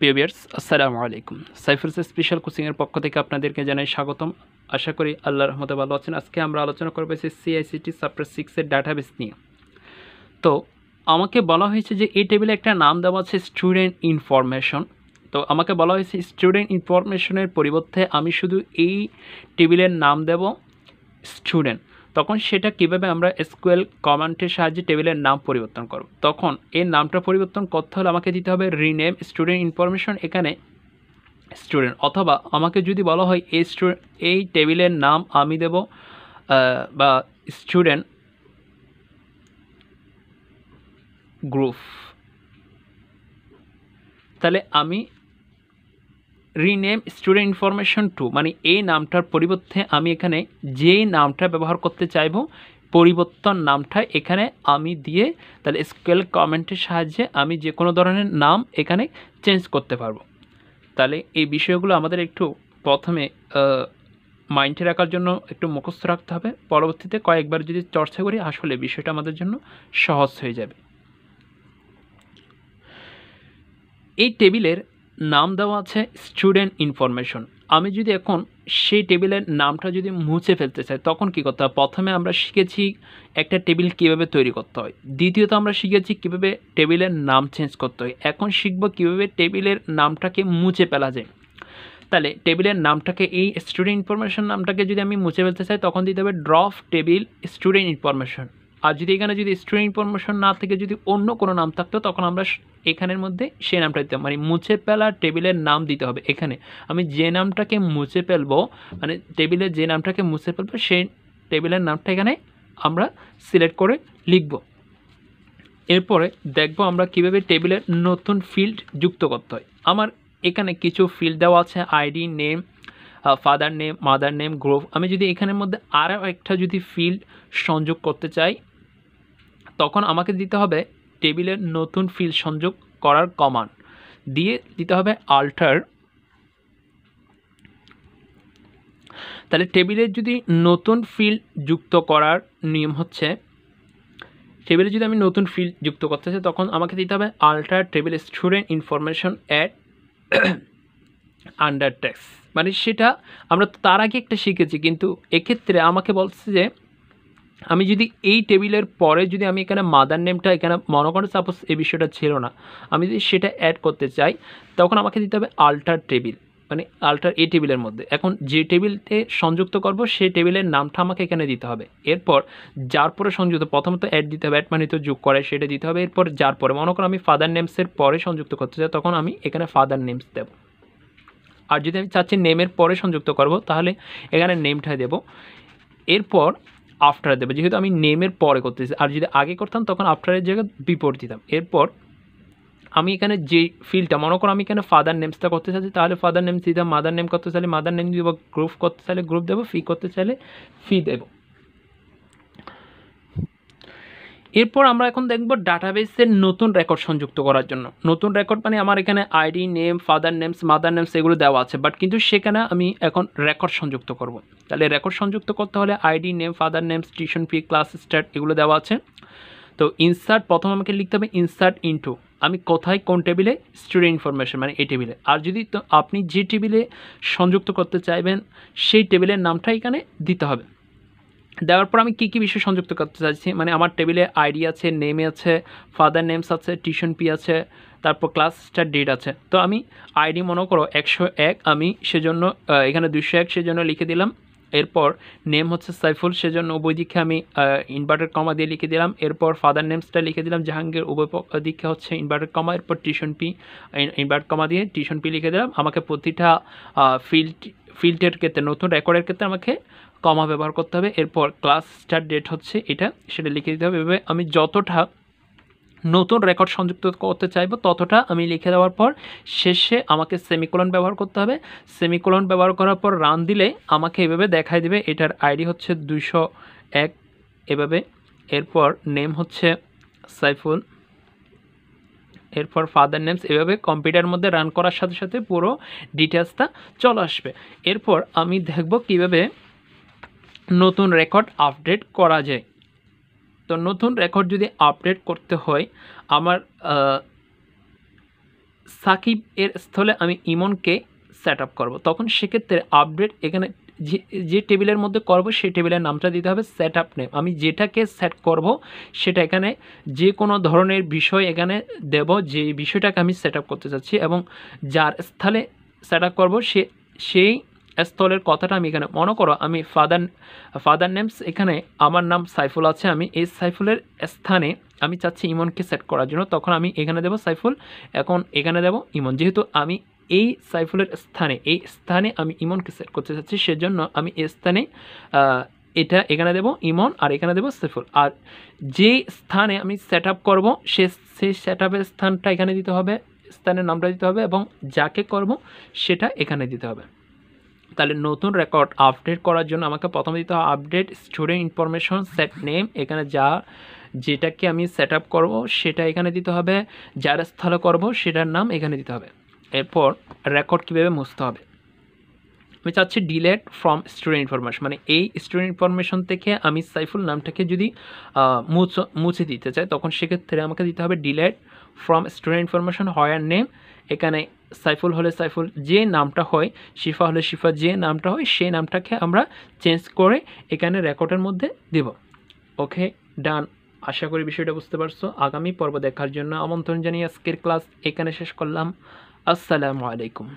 পিবিয়ার্স আসসালামু আলাইকুম সাইফুলস স্পেশাল কোচিংয়ের পক্ষ থেকে আপনাদেরকে জানাই স্বাগতম আশা করি আল্লাহ রহমতে ভালো আছেন আজকে আমরা আলোচনা করবো এসে সিআইসিটি চাপ্টার সিক্সের ডাটাবেস নিয়ে তো আমাকে বলা হয়েছে যে এই টেবিলে একটা নাম দেওয়া আছে স্টুডেন্ট ইনফরমেশন তো আমাকে বলা হয়েছে স্টুডেন্ট ইনফরমেশনের পরিবর্তে আমি শুধু এই টেবিলের নাম দেব স্টুডেন্ট তখন সেটা কিভাবে আমরা এসকুয়েল কমান্ডের সাহায্যে টেবিলের নাম পরিবর্তন করব তখন এই নামটা পরিবর্তন করতে হলে আমাকে দিতে হবে রিনেম স্টুডেন্ট ইনফরমেশন এখানে স্টুডেন্ট অথবা আমাকে যদি বলা হয় এই এই টেবিলের নাম আমি দেব বা স্টুডেন্ট গ্রুপ তাহলে আমি রিনেম স্টুডেন্ট ইনফরমেশন টু মানে এই নামটার পরিবর্তে আমি এখানে যেই নামটা ব্যবহার করতে চাইব পরিবর্তন নামটা এখানে আমি দিয়ে তাহলে স্কেল কমেন্টের সাহায্যে আমি যে কোনো ধরনের নাম এখানে চেঞ্জ করতে পারবো তাহলে এই বিষয়গুলো আমাদের একটু প্রথমে মাইন্ডে রাখার জন্য একটু মুখস্থ রাখতে হবে পরবর্তীতে কয়েকবার যদি চর্চা করি আসলে বিষয়টা আমাদের জন্য সহজ হয়ে যাবে এই টেবিলের নাম দেওয়া আছে স্টুডেন্ট ইনফরমেশন আমি যদি এখন সেই টেবিলের নামটা যদি মুছে ফেলতে চাই তখন কি করতে হয় প্রথমে আমরা শিখেছি একটা টেবিল কিভাবে তৈরি করতে হয় দ্বিতীয়ত আমরা শিখেছি কিভাবে টেবিলের নাম চেঞ্জ করতে হয় এখন শিখব কিভাবে টেবিলের নামটাকে মুছে ফেলা যায় তাহলে টেবিলের নামটাকে এই স্টুডেন্ট ইনফরমেশন নামটাকে যদি আমি মুছে ফেলতে চাই তখন দিতে হবে ড্রফ টেবিল স্টুডেন্ট ইনফরমেশন আর যদি এখানে যদি স্ট্রিং ইনফরমেশন না থেকে যদি অন্য কোনো নাম থাকতো তখন আমরা এখানের মধ্যে সে নামটা দিতাম মানে মুছে ফেলা টেবিলের নাম দিতে হবে এখানে আমি যে নামটাকে মুছে ফেলবো মানে টেবিলের যে নামটাকে মুছে ফেলবো সেই টেবিলের নামটা এখানে আমরা সিলেক্ট করে লিখব এরপরে দেখব আমরা কিভাবে টেবিলের নতুন ফিল্ড যুক্ত করতে হয় আমার এখানে কিছু ফিল্ড দেওয়া আছে ID name father name mother name group আমি যদি এখানের মধ্যে আরও একটা যদি ফিল্ড সংযোগ করতে চাই তখন আমাকে দিতে হবে টেবিলের নতুন ফিল সংযোগ করার কমান দিয়ে দিতে হবে আল্টার তাহলে টেবিলের যদি নতুন ফিল্ড যুক্ত করার নিয়ম হচ্ছে টেবিলে যদি আমি নতুন ফিল্ড যুক্ত করতে চাই তখন আমাকে দিতে হবে alter table student information at under tax মানে সেটা আমরা তার আগে একটা শিখেছি কিন্তু এক্ষেত্রে আমাকে বলছে যে আমি যদি এই টেবিলের পরে যদি আমি এখানে মাদার নেমটা এখানে মনে সাপোজ এই বিষয়টা ছিল না আমি যদি সেটা অ্যাড করতে চাই তখন আমাকে দিতে হবে আল্টার টেবিল মানে আল্টার এ টেবিলের মধ্যে এখন যে টেবিলতে সংযুক্ত করব সে টেবিলের নামটা আমাকে এখানে দিতে হবে এরপর যার পরে সংযুক্ত প্রথমত অ্যাড দিতে হবে অ্যাড মানে তো যোগ করে সেটা দিতে হবে এরপর যার পরে মনে করো আমি ফাদার নেমসের পরে সংযুক্ত করতে চাই তখন আমি এখানে ফাদার নেমস দেব আর যদি আমি চাচ্ছি নেমের পরে সংযুক্ত করব তাহলে এখানে নেমটা দেব এরপর আফটার দেবো যেহেতু আমি নেমের পরে করতেছি আর যদি আগে করতাম তখন আফটারের জায়গায় বিপর দিতাম এরপর আমি এখানে যে ফিল্ডটা মনে করো আমি এখানে ফাদার নেমসটা করতে চাইছি তাহলে ফাদার নেমস দিতাম মাদার নেম করতে চাইলে মাদার নেম দিব গ্রুপ করতে চাইলে গ্রুপ দেবো ফি করতে চাইলে ফি দেবো এরপর আমরা এখন দেখব ডাটাবেসের নতুন রেকর্ড সংযুক্ত করার জন্য নতুন রেকর্ড মানে আমার এখানে ID name father names mother names এগুলো দেওয়া আছে বাট কিন্তু সেখানে আমি এখন রেকর্ড সংযুক্ত করব। তাহলে রেকর্ড সংযুক্ত করতে হলে ID name father names tuition fee class start এগুলো দেওয়া আছে তো ইনসার্ট প্রথম আমাকে লিখতে হবে ইনসার্ট ইনটু আমি কোথায় কোন টেবিলে স্টুডেন্ট ইনফরমেশন মানে এই টেবিলে আর যদি তো আপনি যে টেবিলে সংযুক্ত করতে চাইবেন সেই টেবিলের নামটা এখানে দিতে হবে দেওয়ার পর আমি কী কী বিষয় সংযুক্ত করতে চাইছি মানে আমার টেবিলে আইডি আছে নেমে আছে ফাদার নেমস আছে টিউশন পি আছে তারপর ক্লাস স্টার ডেট আছে তো আমি আইডি মনে করো একশো এক আমি সেজন্য এখানে দুশো এক সেজন্য লিখে দিলাম এরপর নেম হচ্ছে সাইফুল সেজন্য উভয় দিকে আমি ইনভার্টার কমা দিয়ে লিখে দিলাম এরপর ফাদার নেমসটা লিখে দিলাম জাহাঙ্গীর উভয় দিকে হচ্ছে ইনভার্টার কমা এরপর টিউশন পি ইনভার্ট কমা দিয়ে টিউশন পি লিখে দিলাম আমাকে প্রতিটা ফিল্ড ফিল্ডের ক্ষেত্রে নতুন রেকর্ডের ক্ষেত্রে আমাকে কমা ব্যবহার করতে হবে এরপর ক্লাস স্টার ডেট হচ্ছে এটা সেটা লিখে দিতে হবে এভাবে আমি যতটা নতুন রেকর্ড সংযুক্ত করতে চাইবো ততটা আমি লিখে দেওয়ার পর শেষে আমাকে সেমিকোলন ব্যবহার করতে হবে সেমিকোলন ব্যবহার করার পর রান দিলে আমাকে এভাবে দেখায় দেবে এটার আইডি হচ্ছে দুশো এক এভাবে এরপর নেম হচ্ছে সাইফুল এরপর ফাদার নেমস এভাবে কম্পিউটার মধ্যে রান করার সাথে সাথে পুরো ডিটেলসটা চলে আসবে এরপর আমি দেখব কিভাবে নতুন রেকর্ড আপডেট করা যায় তো নতুন রেকর্ড যদি আপডেট করতে হয় আমার সাকিব এর স্থলে আমি ইমনকে সেট আপ করবো তখন সেক্ষেত্রে আপডেট এখানে যে টেবিলের মধ্যে করব সেই টেবিলের নামটা দিতে হবে সেট আপ নেম আমি যেটাকে সেট করব সেটা এখানে যে কোনো ধরনের বিষয় এখানে দেব যে বিষয়টাকে আমি সেট করতে চাচ্ছি এবং যার স্থলে সেট আপ করবো সে সেই স্থলের কথাটা আমি এখানে মনে করো আমি ফাদার ফাদার নেমস এখানে আমার নাম সাইফুল আছে আমি এই সাইফুলের স্থানে আমি চাচ্ছি ইমনকে সেট করার জন্য তখন আমি এখানে দেব সাইফুল এখন এখানে দেব ইমন যেহেতু আমি এই সাইফুলের স্থানে এই স্থানে আমি ইমনকে সেট করতে চাচ্ছি সেজন্য আমি এই স্থানে এটা এখানে দেব ইমন আর এখানে দেব সাইফুল আর যে স্থানে আমি সেট আপ করবো সে সেই সেট আপের স্থানটা এখানে দিতে হবে স্থানের নামটা দিতে হবে এবং যাকে করব সেটা এখানে দিতে হবে তাহলে নতুন রেকর্ড আপডেট করার জন্য আমাকে প্রথমে দিতে হবে update student information set name এখানে যা যেটাকে আমি সেট আপ করবো সেটা এখানে দিতে হবে যার স্থলে করব সেটার নাম এখানে দিতে হবে এরপর রেকর্ড কীভাবে মুছতে হবে আমি চাচ্ছি ডিলেট ফ্রম স্টুডেন্ট ইনফরমেশন মানে এই স্টুডেন্ট ইনফরমেশন থেকে আমি সাইফুল নামটাকে যদি মুছে দিতে চাই তখন সেক্ষেত্রে আমাকে দিতে হবে delete from student information where name এখানে সাইফুল হলে সাইফুল যে নামটা হয় শিফা হলে শিফা যে নামটা হয় সেই নামটাকে আমরা চেঞ্জ করে এখানে রেকর্ডের মধ্যে দেব ওকে ডান আশা করি বিষয়টা বুঝতে পারছো আগামী পর্ব দেখার জন্য আমন্ত্রণ জানিয়ে আজকের ক্লাস এখানে শেষ করলাম السلام عليكم